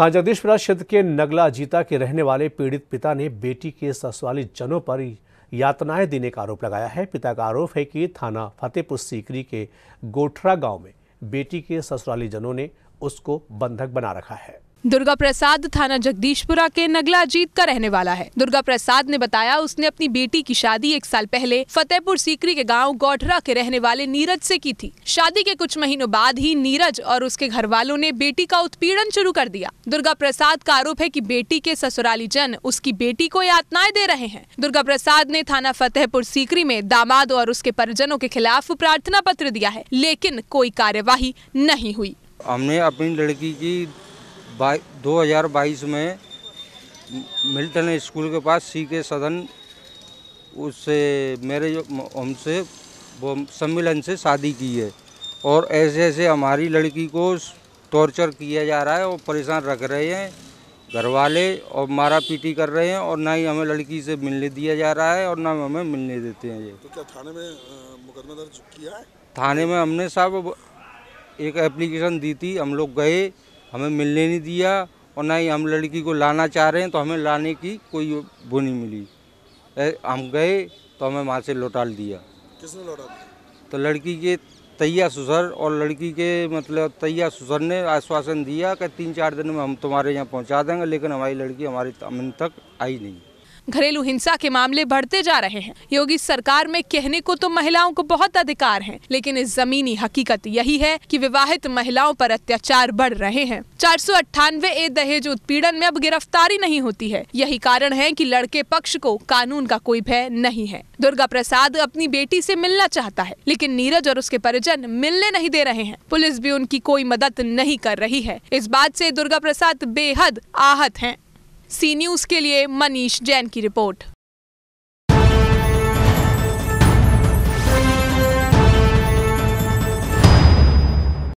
था जगदीशपुरा क्षेत्र के नगला जीता के रहने वाले पीड़ित पिता ने बेटी के ससुराली जनों पर यातनाएं देने का आरोप लगाया है पिता का आरोप है कि थाना फतेहपुर सीकरी के गोठरा गांव में बेटी के ससुराली जनों ने उसको बंधक बना रखा है दुर्गा प्रसाद थाना जगदीशपुरा के नगला जीत का रहने वाला है दुर्गा प्रसाद ने बताया उसने अपनी बेटी की शादी एक साल पहले फतेहपुर सीकरी के गांव गौठरा के रहने वाले नीरज से की थी शादी के कुछ महीनों बाद ही नीरज और उसके घर वालों ने बेटी का उत्पीड़न शुरू कर दिया दुर्गा प्रसाद का आरोप है की बेटी के ससुराली जन उसकी बेटी को यातनाएं दे रहे हैं दुर्गा प्रसाद ने थाना फतेहपुर सीकरी में दामाद और उसके परिजनों के खिलाफ प्रार्थना पत्र दिया है लेकिन कोई कार्यवाही नहीं हुई हमने अपनी लड़की की दो हज़ार बाईस में मिल्टन स्कूल के पास सी के सदन उससे मेरे हमसे वो सम्मेलन से शादी की है और ऐसे ऐसे हमारी लड़की को टॉर्चर किया जा रहा है और परेशान रख रहे हैं घर वाले और मारा पीटी कर रहे हैं और ना ही हमें लड़की से मिलने दिया जा रहा है और ना हमें मिलने देते हैं ये तो क्या थाने में मुकदमा दर्ज किया है थाने में हमने साहब एक एप्लीकेशन दी थी हम लोग गए हमें मिलने नहीं दिया और ना ही हम लड़की को लाना चाह रहे हैं तो हमें लाने की कोई वो नहीं मिली हम गए तो हमें वहाँ से लौटाल दिया किसने लौटा तो लड़की के तैया सुसर और लड़की के मतलब तैया सुसर ने आश्वासन दिया कि तीन चार दिन में हम तुम्हारे यहाँ पहुँचा देंगे लेकिन हमारी लड़की हमारे अमन तक आई नहीं घरेलू हिंसा के मामले बढ़ते जा रहे हैं योगी सरकार में कहने को तो महिलाओं को बहुत अधिकार है लेकिन इस जमीनी हकीकत यही है की विवाहित महिलाओं पर अत्याचार बढ़ रहे हैं चार सौ अट्ठानवे ए दहेज उत्पीड़न में अब गिरफ्तारी नहीं होती है यही कारण है कि लड़के पक्ष को कानून का कोई भय नहीं है दुर्गा प्रसाद अपनी बेटी से मिलना चाहता है लेकिन नीरज और उसके परिजन मिलने नहीं दे रहे हैं पुलिस भी उनकी कोई मदद नहीं कर रही है इस बात से दुर्गा प्रसाद बेहद आहत हैं सी न्यूज़ के लिए मनीष जैन की रिपोर्ट